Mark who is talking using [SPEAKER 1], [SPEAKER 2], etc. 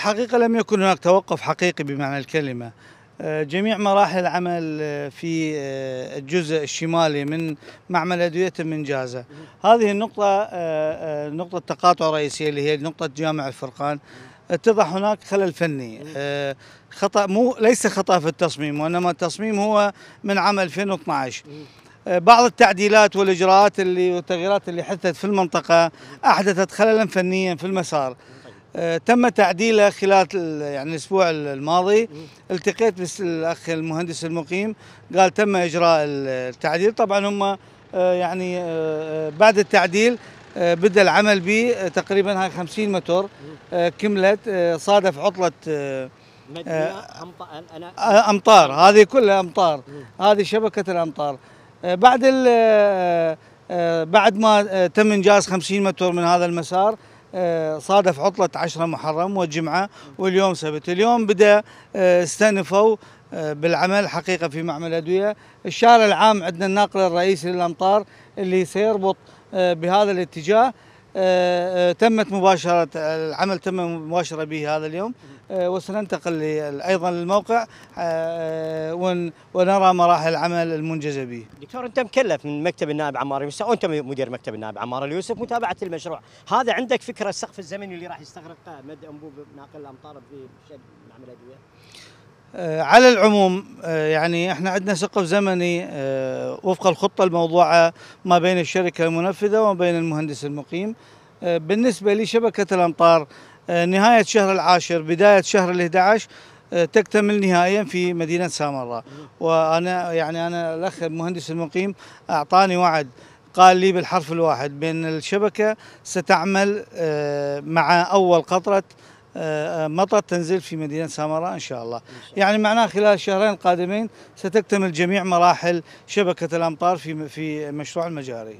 [SPEAKER 1] الحقيقة لم يكن هناك توقف حقيقي بمعنى الكلمة آه، جميع مراحل العمل آه، في آه، الجزء الشمالي من معمل أدوية من جازة هذه النقطة نقطة تقاطع رئيسية اللي هي نقطة جامع الفرقان اتضح هناك خلل فني خطأ مو ليس خطأ في التصميم وإنما التصميم هو من عام 2012 بعض التعديلات والإجراءات اللي والتغييرات اللي حدثت في المنطقة أحدثت خللا فنيا في المسار آه، تم تعديله خلال يعني الاسبوع الماضي التقيت بالاخ المهندس المقيم قال تم اجراء التعديل طبعا هم آه، يعني آه، بعد التعديل بدا العمل به تقريبا هاي 50 متر كملت صادف عطله امطار هذه كلها امطار هذه شبكه الامطار بعد بعد ما تم انجاز 50 متر من هذا المسار آه، صادف عطلة 10 محرم والجمعة واليوم سبت اليوم بدأ آه، استنفوا آه، بالعمل حقيقة في معمل أدوية الشارع العام عندنا الناقل الرئيسي للأمطار اللي سيربط بهذا الاتجاه آه، آه، تمت مباشرة العمل تم مباشرة به هذا اليوم آه، وسننتقل أيضا للموقع ونرى مراحل العمل المنجزة به دكتور أنت مكلف من مكتب النائب عمار اليوسف وأنت مدير مكتب النائب عمار اليوسف متابعة المشروع هذا عندك فكرة السقف الزمني اللي راح يستغرق مد أنبوب ناقل الأمطار في العملية آه، على العموم آه، يعني احنا عندنا سقف زمني آه، وفق الخطه الموضوعه ما بين الشركه المنفذه وما بين المهندس المقيم بالنسبه لشبكه الامطار نهايه شهر العاشر بدايه شهر ال11 تكتمل نهائيا في مدينه سامراء وانا يعني انا الاخ المهندس المقيم اعطاني وعد قال لي بالحرف الواحد بان الشبكه ستعمل مع اول قطره مطر تنزل في مدينة سامراء إن شاء الله يعني معناه خلال الشهرين القادمين ستكتمل جميع مراحل شبكة الأمطار في في مشروع المجاري